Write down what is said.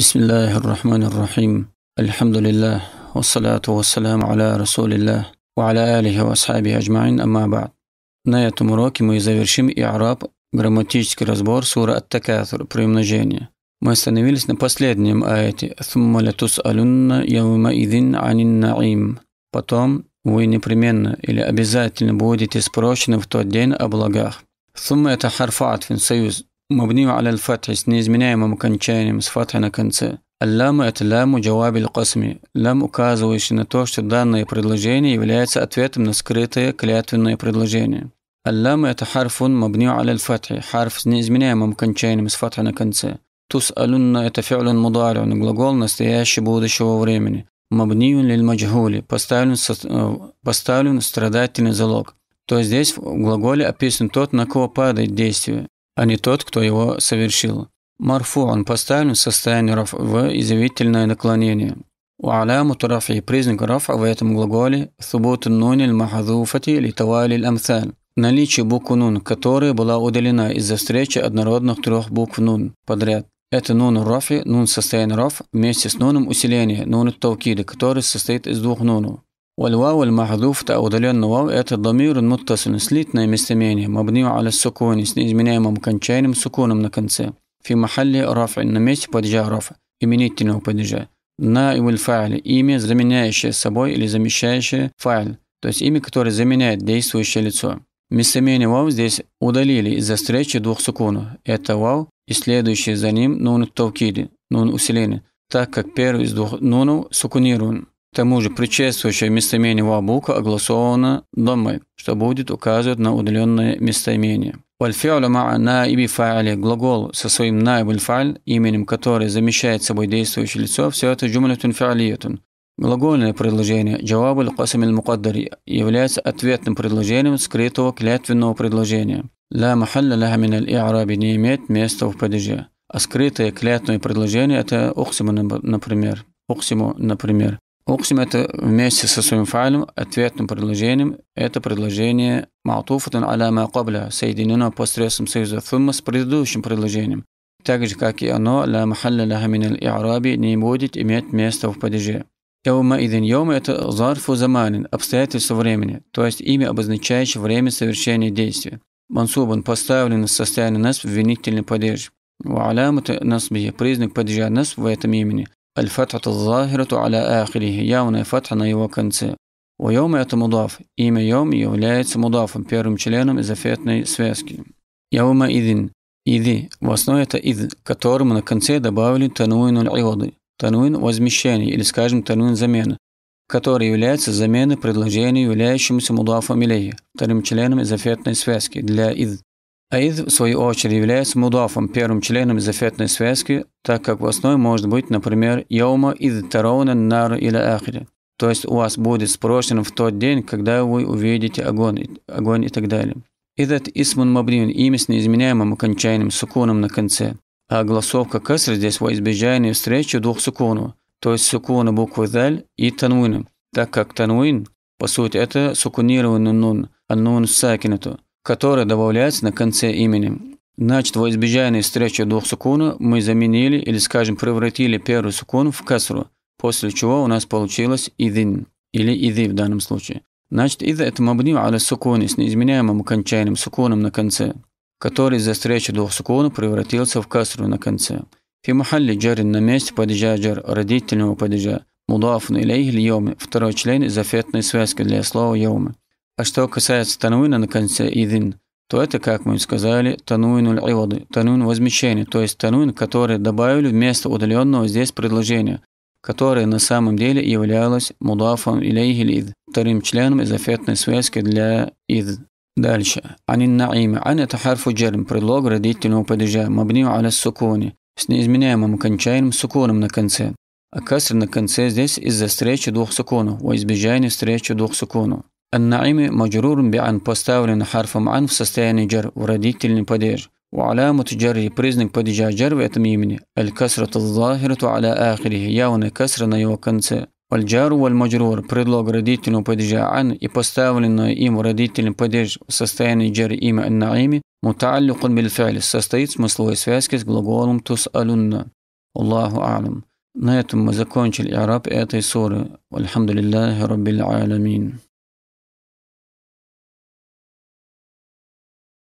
بسم الله الرحمن الرحيم الحمد لله والصلاة والسلام على رسول الله وعلى آله وأصحابه أجمعين أما بعد На этом уроке мы завершим и араб грамматический разбор сура Ат-Такафир при умножении. Мы остановились на последнем аяте «Сумма латус'алунна явма идин анин наим». Потом вы непременно или обязательно будете спрошены в тот день о благах. «Сумма» – это харфат фин союз, мабнию аля фатхи с неизменяемым окончанием с фатхи на конце. Аллам – это ляму джавабиль касми, Лам указывающий на то, что данное предложение является ответом на скрытое клятвенное предложение. Аллам – это харфун мабнию аля фатхи, харф с неизменяемым окончанием с фатхи на конце. Тус алунна это фи'лун мудариун, глагол настоящего будущего времени. Мабниюн лиль маджхули, поставлен, поставлен страдательный залог. То есть здесь в глаголе описан тот, на кого падает действие а не тот, кто его совершил. Марфу он поставлен в состоянии раф в изъявительное наклонение. У алямут рафи признак рафа в этом глаголе субут нуниль махазуфати или тавалиль Наличие буквы нун, которая была удалена из-за встречи однородных трех букв нун подряд. Это нун рафи, нун состояние раф вместе с нуном усиления, нун тавкида, который состоит из двух нунов. والواو المحذوف та удалённый вау – это дамир, муттасин, слитное местоимение, мабнию аля сукуни, с неизменяемым кончайным сукуном на конце. Фи махалли рафи, на месте падежа рафа, именительного падежа. На и фа'ли – имя, заменяющее собой или замещающее файл, то есть имя, которое заменяет действующее лицо. Местоимение вау здесь удалили из-за встречи двух сукунов. Это вау и следующий за ним нун тавкиди, нун усиление, так как первый из двух нунов сукунирован. К тому же предшествующее местоимение «вабука» огласовано домой, что будет указывать на удаленное местоимение. Вальфиалю маа наиби фа'али – глагол со своим наибуль фаль, именем который замещает собой действующее лицо, все это джумлятун фиалиятун. Глагольное предложение «джавабуль касам мукаддари» является ответным предложением скрытого клятвенного предложения. «Ла махалля лаха мин иараби ираби не имеет места в падеже. А скрытое клятвенное предложение – это «уксиму», например. «Уксиму», например. Уксим это вместе со своим файлом, ответным предложением. Это предложение маутуфатан аля ма кабля, соединено посредством союза фумма с предыдущим предложением. Так же, как и оно, ла махалля ляха минал и'раби не будет иметь места в падеже. Яума идин йома – это зарфу заманин, обстоятельство времени, то есть имя, обозначающее время совершения действия. Мансубан поставлен в состояние нас в винительный падеж. Валямата насбия – признак падежа нас в этом имени – Аль-Фатхат Аллахирату аля ахирихи, явная фатха на его конце. У Йома это мудаф. Имя Йом является мудафом, первым членом изофетной связки. Яума Идин. Иди. В основе это Ид, которому на конце добавили тануин аль-Иоды. Тануин – возмещение, или, скажем, тануин – замена, который является заменой предложения, являющемуся мудафом илейя, вторым членом изофетной связки для Ид. Аид, в свою очередь, является мудафом, первым членом зафетной связки, так как в основе может быть, например, «Яума ид тарауна нару или ахри», то есть у вас будет спрошено в тот день, когда вы увидите огонь, огонь и так далее. Идат исмун мабнин – имя с неизменяемым окончанием сукуном на конце. А голосовка каср здесь во избежание встречи двух сукунов, то есть сукуна буквы «даль» и тануина, так как тануин, по сути, это сукунированный нун, а нун сакинату – которое добавляется на конце имени. Значит, во избежание встречи двух сукунов мы заменили или, скажем, превратили первый сукун в касру, после чего у нас получилось идин или иди в данном случае. Значит, ида это мабни аля сукуни с неизменяемым окончанием сукуном на конце, который за встречу двух сукунов превратился в касру на конце. Фи махалли джарин на месте падежа джар родительного падежа, мудафн или льоми, второй член из связки для слова йоми. А что касается тануина на конце «идин», то это, как мы сказали, тануин ивады, тануин возмещения, то есть тануин, который добавили вместо удаленного здесь предложения, которое на самом деле являлось мудафом илейхи лид, вторым членом изофетной связки для ид. Дальше. Анин наима. Ан это харфу джерм, предлог родительного падежа, мабнию аля сукуни, с неизменяемым окончанием суконом на конце. А каср на конце здесь из-за встречи двух суконов, во избежание встречи двух суконов. النعيم مجرور بأن بوستاول حرف معن فستاني يعني جر ورديتل نبادير وعلامة جر بريزنك بديجا جر ويتميمني الكسرة الظاهرة على آخره ياون كسر نيوكنس والجار والمجرور بريدلوغ رديتل نبادجا عن إبوستاول نايم ورديتل نبادير سستاني يعني جر إيم النعيم متعلق بالفعل سستيتس مسلوي سفاسكس غلغولم تسألن الله أعلم نيتم этом الإعراب закончили араб والحمد لله رب العالمين